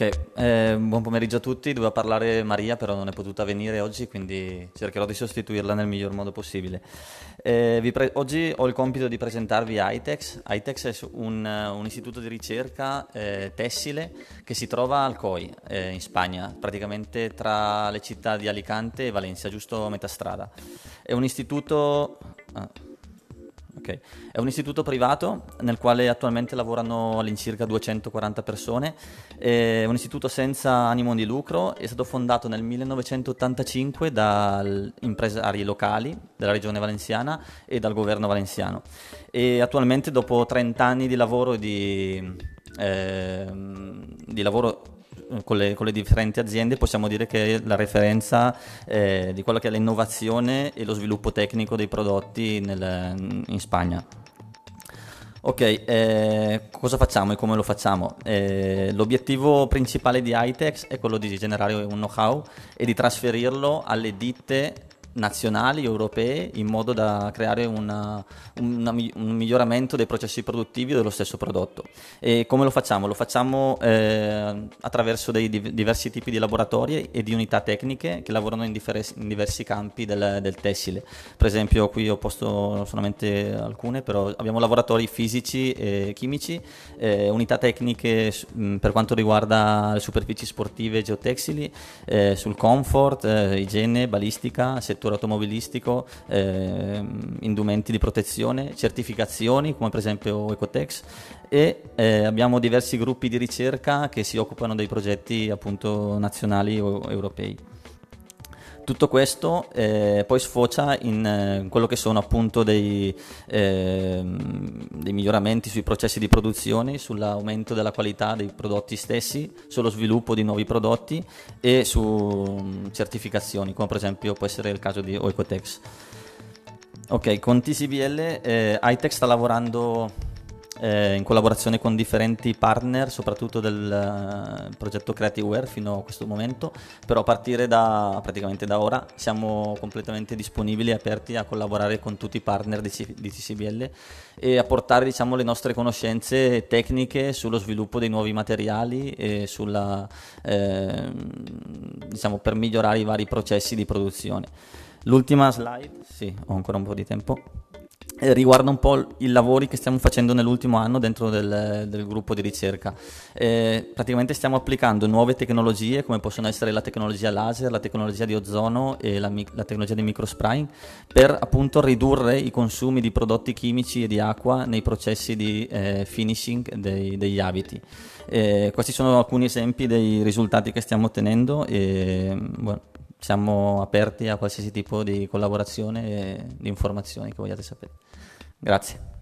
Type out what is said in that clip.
Ok, eh, buon pomeriggio a tutti. Doveva parlare Maria, però non è potuta venire oggi, quindi cercherò di sostituirla nel miglior modo possibile. Eh, pre- oggi ho il compito di presentarvi ITEX. ITEX è un, un istituto di ricerca eh, tessile che si trova al COI, eh, in Spagna, praticamente tra le città di Alicante e Valencia, giusto a metà strada. È un istituto... Ah ok. È un istituto privato nel quale attualmente lavorano all'incirca 240 persone, è un istituto senza animo di lucro, è stato fondato nel 1985 da impresari locali della regione valenziana e dal governo valenziano e attualmente dopo 30 anni di lavoro di, eh, di lavoro eh, con le, con le, differenti aziende possiamo dire che la referenza eh, di quella che è l'innovazione e lo sviluppo tecnico dei prodotti nel, mm, in Spagna. Ok, eh, cosa facciamo e come lo facciamo? Eh, l'obiettivo principale di ITEX è quello di generare un know-how e di trasferirlo alle ditte nazionali, europee, in modo da creare una, una, un miglioramento dei processi produttivi dello stesso prodotto. E come lo facciamo? Lo facciamo eh, attraverso dei diversi tipi di laboratori e di unità tecniche che lavorano in, differ- in diversi campi del, del, tessile. Per esempio qui ho posto solamente alcune, però abbiamo laboratori fisici e chimici, eh, unità tecniche mh, mm, per quanto riguarda le superfici sportive geotexili, eh, sul comfort, eh, igiene, balistica, settore settore automobilistico, eh, indumenti di protezione, certificazioni come per esempio Ecotex e eh, abbiamo diversi gruppi di ricerca che si occupano dei progetti appunto nazionali o europei tutto questo eh, poi sfocia in eh, quello che sono appunto dei, eh, dei, miglioramenti sui processi di produzione, sull'aumento della qualità dei prodotti stessi, sullo sviluppo di nuovi prodotti e su um, certificazioni, come per esempio può essere il caso di Oikotex. Ok, con TCBL eh, ITEC sta lavorando eh, in collaborazione con differenti partner, soprattutto del eh, progetto CreativeWare fino a questo momento, però a partire da praticamente da ora siamo completamente disponibili e aperti a collaborare con tutti i partner di, C- di TCBL e a portare diciamo, le nostre conoscenze tecniche sullo sviluppo dei nuovi materiali e sulla, eh, diciamo, per migliorare i vari processi di produzione. L'ultima slide, sì, ho ancora un po' di tempo. Eh, riguarda un po' i lavori che stiamo facendo nell'ultimo anno dentro del, del gruppo di ricerca. Eh, praticamente stiamo applicando nuove tecnologie come possono essere la tecnologia laser, la tecnologia di ozono e la, la tecnologia di microspraying per appunto ridurre i consumi di prodotti chimici e di acqua nei processi di eh, finishing dei, degli abiti. Eh, questi sono alcuni esempi dei risultati che stiamo ottenendo e, mm, bueno, siamo aperti a qualsiasi tipo di collaborazione e di informazioni che vogliate sapere. Grazie.